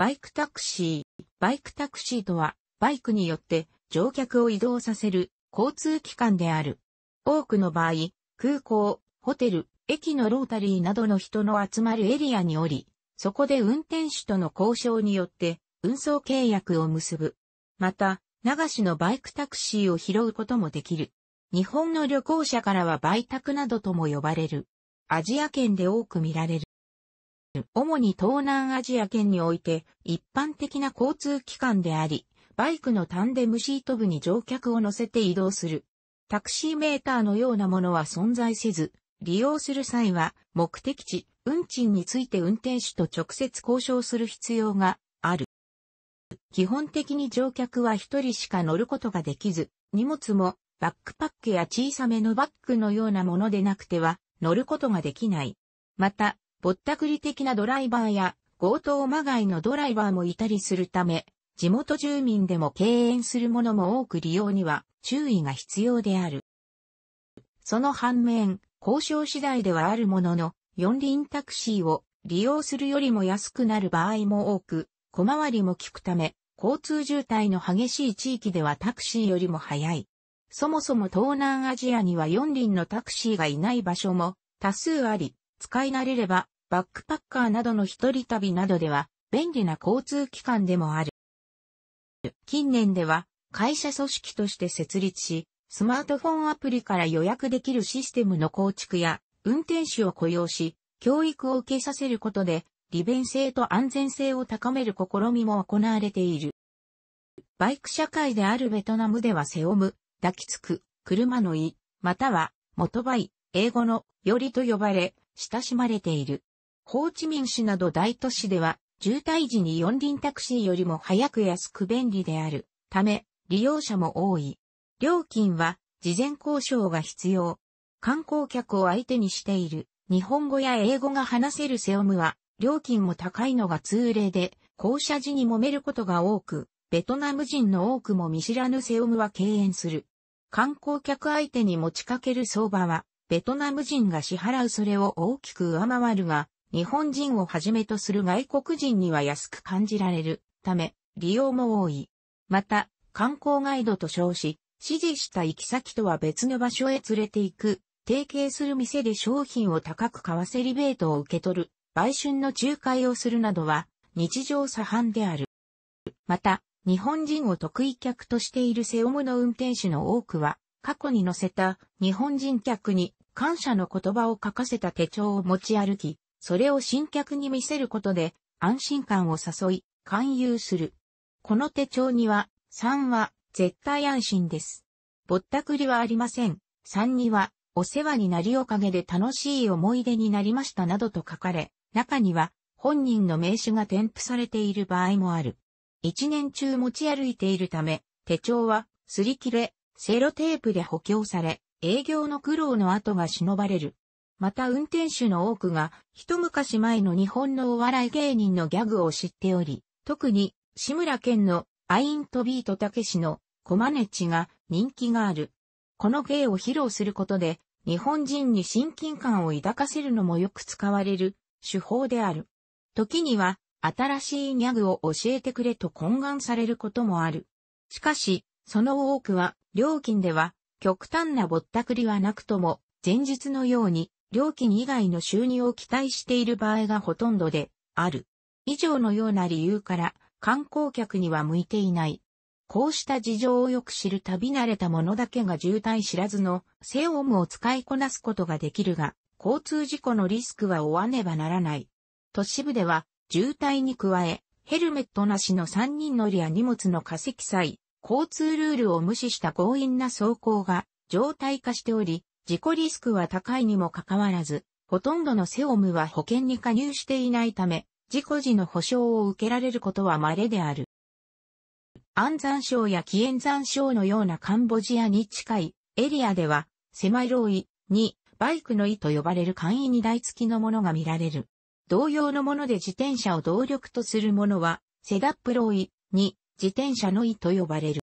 バイクタクシー。バイクタクシーとは、バイクによって乗客を移動させる交通機関である。多くの場合、空港、ホテル、駅のロータリーなどの人の集まるエリアにおり、そこで運転手との交渉によって運送契約を結ぶ。また、流しのバイクタクシーを拾うこともできる。日本の旅行者からは売イなどとも呼ばれる。アジア圏で多く見られる。主に東南アジア圏において一般的な交通機関であり、バイクのタンデムシート部に乗客を乗せて移動する。タクシーメーターのようなものは存在せず、利用する際は目的地、運賃について運転手と直接交渉する必要がある。基本的に乗客は一人しか乗ることができず、荷物もバックパックや小さめのバッグのようなものでなくては乗ることができない。また、ぼったくり的なドライバーや強盗まがいのドライバーもいたりするため、地元住民でも敬遠する者も多く利用には注意が必要である。その反面、交渉次第ではあるものの、四輪タクシーを利用するよりも安くなる場合も多く、小回りも効くため、交通渋滞の激しい地域ではタクシーよりも早い。そもそも東南アジアには四輪のタクシーがいない場所も多数あり、使い慣れれば、バックパッカーなどの一人旅などでは、便利な交通機関でもある。近年では、会社組織として設立し、スマートフォンアプリから予約できるシステムの構築や、運転手を雇用し、教育を受けさせることで、利便性と安全性を高める試みも行われている。バイク社会であるベトナムではセオム、抱きつく、車のい、または、元バイ、英語の、よりと呼ばれ、親しまれている。ホーチミン市など大都市では、渋滞時に四輪タクシーよりも早く安く便利であるため、利用者も多い。料金は事前交渉が必要。観光客を相手にしている日本語や英語が話せるセオムは料金も高いのが通例で、降車時に揉めることが多く、ベトナム人の多くも見知らぬセオムは敬遠する。観光客相手に持ちかける相場はベトナム人が支払うそれを大きく上回るが、日本人をはじめとする外国人には安く感じられるため、利用も多い。また、観光ガイドと称し、指示した行き先とは別の場所へ連れて行く、提携する店で商品を高く買わせリベートを受け取る、売春の仲介をするなどは、日常茶飯である。また、日本人を得意客としているセオムの運転手の多くは、過去に乗せた日本人客に感謝の言葉を書かせた手帳を持ち歩き、それを新客に見せることで安心感を誘い、勧誘する。この手帳には、3は絶対安心です。ぼったくりはありません。3には、お世話になりおかげで楽しい思い出になりましたなどと書かれ、中には本人の名刺が添付されている場合もある。一年中持ち歩いているため、手帳は擦り切れ、セロテープで補強され、営業の苦労の後が忍ばれる。また運転手の多くが一昔前の日本のお笑い芸人のギャグを知っており、特に志村けんのアイントビートたけしのコマネチが人気がある。この芸を披露することで日本人に親近感を抱かせるのもよく使われる手法である。時には新しいギャグを教えてくれと懇願されることもある。しかし、その多くは料金では極端なぼったくりはなくとも、前述のように、料金以外の収入を期待している場合がほとんどで、ある。以上のような理由から、観光客には向いていない。こうした事情をよく知る旅慣れた者だけが渋滞知らずのセオムを使いこなすことができるが、交通事故のリスクは負わねばならない。都市部では渋滞に加え、ヘルメットなしの3人乗りや荷物の化石祭、交通ルールを無視した強引な走行が常態化しており、事故リスクは高いにもかかわらず、ほとんどのセオムは保険に加入していないため、事故時の保証を受けられることは稀である。安山省や紀延山省のようなカンボジアに近いエリアでは、狭いローイにバイクの意と呼ばれる簡易荷台付きのものが見られる。同様のもので自転車を動力とするものは、セダップローイに自転車の意と呼ばれる。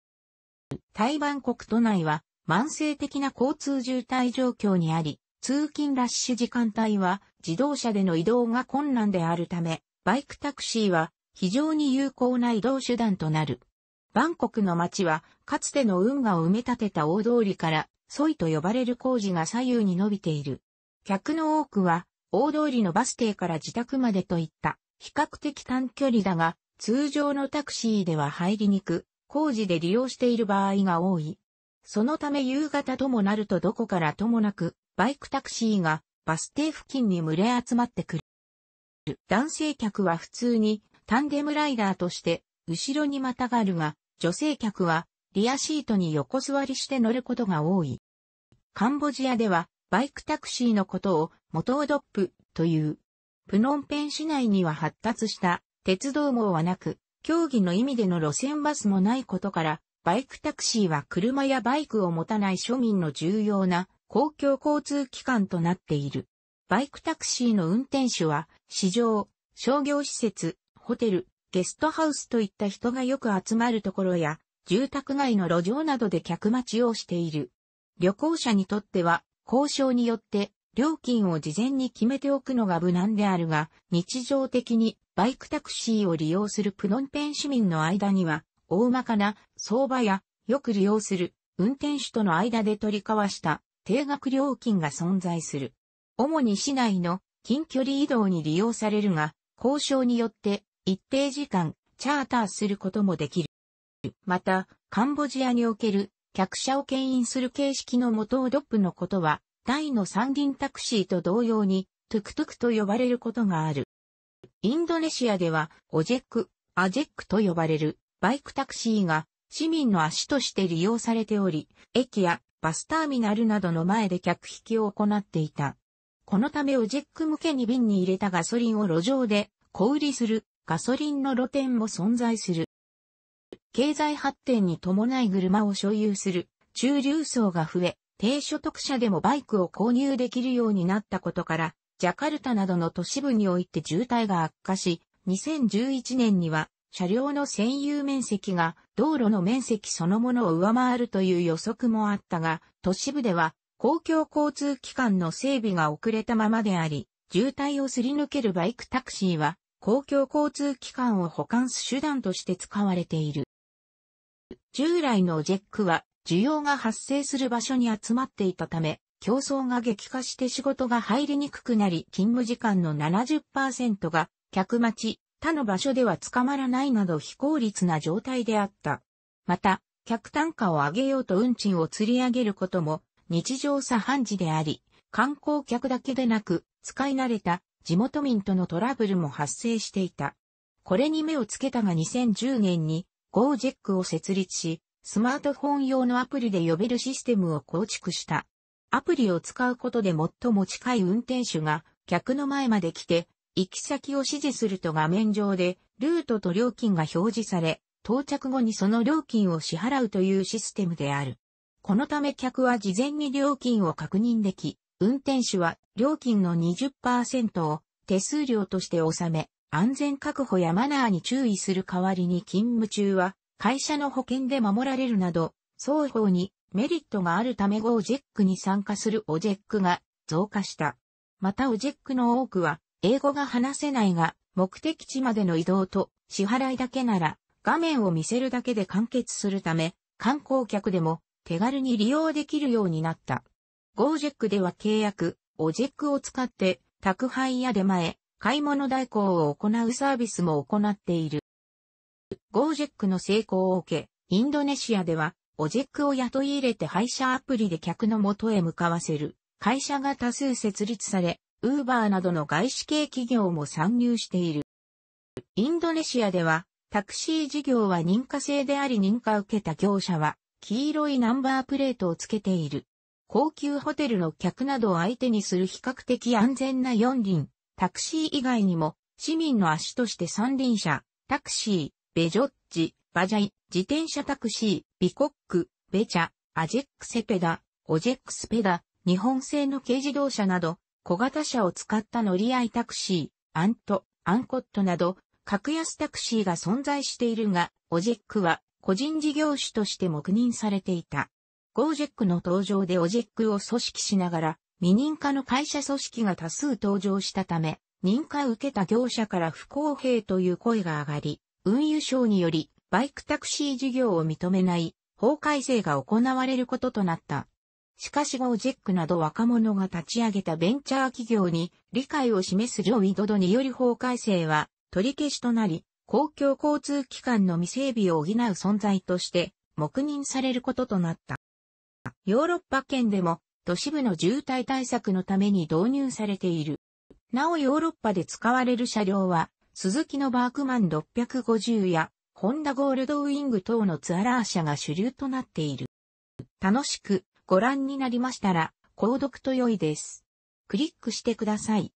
台湾国都内は慢性的な交通渋滞状況にあり、通勤ラッシュ時間帯は自動車での移動が困難であるため、バイクタクシーは非常に有効な移動手段となる。バンコクの街はかつての運河を埋め立てた大通りからソイと呼ばれる工事が左右に伸びている。客の多くは大通りのバス停から自宅までといった比較的短距離だが通常のタクシーでは入りにく、工事で利用している場合が多い。そのため夕方ともなるとどこからともなく、バイクタクシーがバス停付近に群れ集まってくる。男性客は普通にタンデムライダーとして後ろにまたがるが、女性客はリアシートに横座りして乗ることが多い。カンボジアではバイクタクシーのことをモトードップという。プノンペン市内には発達した鉄道網はなく、競技の意味での路線バスもないことから、バイクタクシーは車やバイクを持たない庶民の重要な公共交通機関となっている。バイクタクシーの運転手は、市場、商業施設、ホテル、ゲストハウスといった人がよく集まるところや、住宅街の路上などで客待ちをしている。旅行者にとっては、交渉によって料金を事前に決めておくのが無難であるが、日常的にバイクタクシーを利用するプノンペン市民の間には、大まかな相場や、よく利用する運転手との間で取り交わした定額料金が存在する。主に市内の近距離移動に利用されるが、交渉によって一定時間チャーターすることもできる。また、カンボジアにおける客車を牽引する形式の元をドップのことは、タイの三輪タクシーと同様に、トゥクトゥクと呼ばれることがある。インドネシアでは、オジェク、アジェックと呼ばれるバイクタクシーが市民の足として利用されており、駅やバスターミナルなどの前で客引きを行っていた。このためオジェック向けに瓶に入れたガソリンを路上で小売りするガソリンの露店も存在する。経済発展に伴い車を所有する中流層が増え、低所得者でもバイクを購入できるようになったことから、ジャカルタなどの都市部において渋滞が悪化し、2011年には車両の占有面積が道路の面積そのものを上回るという予測もあったが、都市部では公共交通機関の整備が遅れたままであり、渋滞をすり抜けるバイクタクシーは公共交通機関を保管す手段として使われている。従来のジェックは需要が発生する場所に集まっていたため、競争が激化して仕事が入りにくくなり勤務時間の70%が客待ち、他の場所では捕まらないなど非効率な状態であった。また、客単価を上げようと運賃を釣り上げることも日常茶飯事であり、観光客だけでなく、使い慣れた地元民とのトラブルも発生していた。これに目をつけたが2010年に GoJeck を設立し、スマートフォン用のアプリで呼べるシステムを構築した。アプリを使うことで最も近い運転手が客の前まで来て、行き先を指示すると画面上でルートと料金が表示され、到着後にその料金を支払うというシステムである。このため客は事前に料金を確認でき、運転手は料金の20%を手数料として納め、安全確保やマナーに注意する代わりに勤務中は会社の保険で守られるなど、双方にメリットがあるため GoJEC に参加する OJEC が増加した。また OJEC の多くは英語が話せないが目的地までの移動と支払いだけなら画面を見せるだけで完結するため観光客でも手軽に利用できるようになった。GoJEC では契約、OJEC を使って宅配や出前、買い物代行を行うサービスも行っている。GoJEC の成功を受け、インドネシアではオジェックを雇い入れて配車アプリで客の元へ向かわせる会社が多数設立され、ウーバーなどの外資系企業も参入している。インドネシアでは、タクシー事業は認可制であり認可受けた業者は、黄色いナンバープレートをつけている。高級ホテルの客などを相手にする比較的安全な四輪、タクシー以外にも、市民の足として三輪車、タクシー、ベジョッジ、バジャイ、自転車タクシー、ビコック、ベチャ、アジェックセペダ、オジェックスペダ、日本製の軽自動車など、小型車を使った乗り合いタクシー、アント、アンコットなど、格安タクシーが存在しているが、オジェックは個人事業主として黙認されていた。ゴージェックの登場でオジェックを組織しながら、未認可の会社組織が多数登場したため、認可を受けた業者から不公平という声が上がり、運輸省によりバイクタクシー事業を認めない法改正が行われることとなった。しかしゴージェックなど若者が立ち上げたベンチャー企業に理解を示す上位度度により法改正は取り消しとなり、公共交通機関の未整備を補う存在として黙認されることとなった。ヨーロッパ圏でも都市部の渋滞対策のために導入されている。なおヨーロッパで使われる車両は、スズキのバークマン650やホンダゴールドウィング等のツアラー車が主流となっている。楽しくご覧になりましたら、購読と良いです。クリックしてください。